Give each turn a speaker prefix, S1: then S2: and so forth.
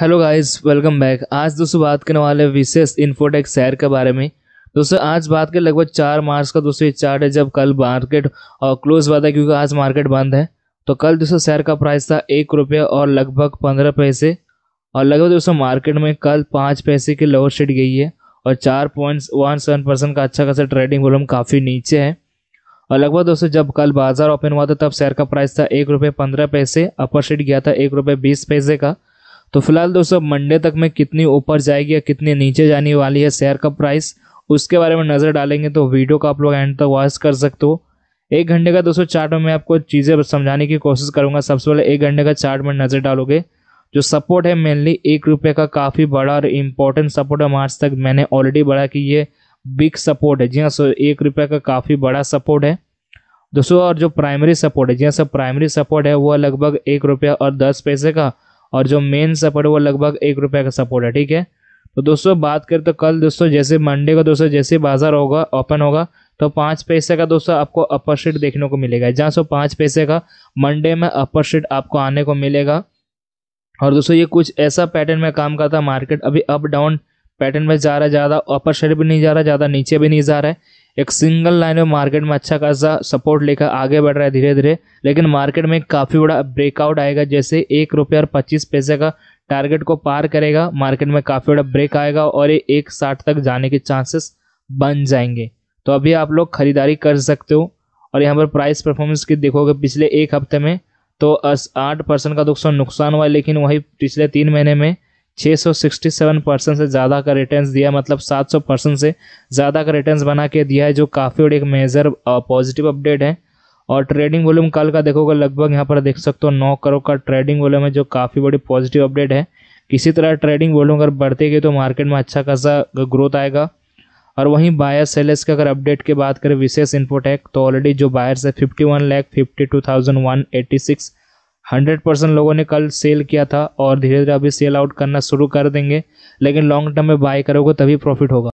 S1: hello guys welcome back आज दोस्तों बात करने वाले विशेष इन्फोटेक शेयर के बारे में दोस्तों आज बात करें लगभग चार मार्च का दोस्तों ये चार्ट है जब कल मार्केट और क्लोज हुआ था क्योंकि आज मार्केट बंद है तो कल दोस्तों शेयर का प्राइस था एक रुपये और लगभग पंद्रह पैसे और लगभग दोस्तों मार्केट में कल पाँच पैसे की लोअर सीट गई है और चार पॉइंट वन सेवन परसेंट का अच्छा खासा ट्रेडिंग वॉल्यूम काफ़ी नीचे है और लगभग दोस्तों जब कल बाजार ओपन हुआ था तब शेयर का प्राइस था एक रुपये पंद्रह पैसे अपर सीट गया था एक रुपये बीस पैसे का तो फिलहाल दोस्तों मंडे तक में कितनी ऊपर जाएगी या कितनी नीचे जाने वाली है शेयर का प्राइस उसके बारे में नज़र डालेंगे तो वीडियो का आप लोग एंड तक वॉच कर सकते हो एक घंटे का दोस्तों चार्ट में मैं आपको चीज़ें समझाने की कोशिश करूंगा सबसे पहले एक घंटे का चार्ट में नज़र डालोगे जो सपोर्ट है मेनली एक रुपये का काफ़ी बड़ा और इम्पोर्टेंट सपोर्ट है मार्च तक मैंने ऑलरेडी बढ़ा कि ये बिग सपोर्ट है जी हाँ सो एक रुपये का काफ़ी बड़ा सपोर्ट है दोस्तों और जो प्राइमरी सपोर्ट है जी हाँ सर प्राइमरी सपोर्ट है वो लगभग एक रुपया और दस पैसे का और जो मेन सपोर्ट है वो लगभग एक रुपये का सपोर्ट है ठीक है तो दोस्तों बात करें तो कल दोस्तों जैसे मंडे का दोस्तों जैसे बाजार होगा ओपन होगा तो पाँच पैसे का दोस्तों आपको अपर शीट देखने को मिलेगा जहाँ सो पाँच पैसे का मंडे में अपर शीट आपको आने को मिलेगा और दोस्तों ये कुछ ऐसा पैटर्न में काम करता मार्केट अभी अप डाउन पैटर्न में जा रहा है ज़्यादा अपर शेड भी नहीं जा रहा ज़्यादा नीचे भी नहीं जा रहा है एक सिंगल लाइन में मार्केट में अच्छा खासा सपोर्ट लेकर आगे बढ़ रहा है धीरे धीरे लेकिन मार्केट में काफ़ी बड़ा ब्रेकआउट आएगा जैसे एक रुपये और पच्चीस पैसे का टारगेट को पार करेगा मार्केट में काफ़ी बड़ा ब्रेक आएगा और ये एक साठ तक जाने के चांसेस बन जाएंगे तो अभी आप लोग खरीदारी कर सकते हो और यहाँ पर प्राइस परफॉर्मेंस की देखोगे पिछले एक हफ्ते में तो आठ परसेंट का तो नुकसान हुआ है लेकिन वही पिछले तीन महीने में 667 परसेंट से ज़्यादा का रिटर्न्स दिया मतलब 700 परसेंट से ज़्यादा का रिटर्न्स बना के दिया है जो काफ़ी और एक मेजर पॉजिटिव अपडेट है और ट्रेडिंग वॉल्यूम कल का देखोगे लगभग यहाँ पर देख सकते हो नौ करोड़ का ट्रेडिंग वॉल्यूम है जो काफ़ी बड़ी पॉजिटिव अपडेट है किसी तरह ट्रेडिंग वॉल्यूम अगर बढ़ते गए तो मार्केट में अच्छा खासा ग्रोथ आएगा और वहीं बायर सेलर्स का अगर अपडेट की बात करें विशेष इनपुट है तो ऑलरेडी जो बायर्स है fifty one lakh fifty two thousand one eighty six hundred percent लोगों ने कल सेल किया था और धीरे धीरे अभी सेल आउट करना शुरू कर देंगे लेकिन लॉन्ग टर्म में बाय करोगे तभी प्रॉफिट होगा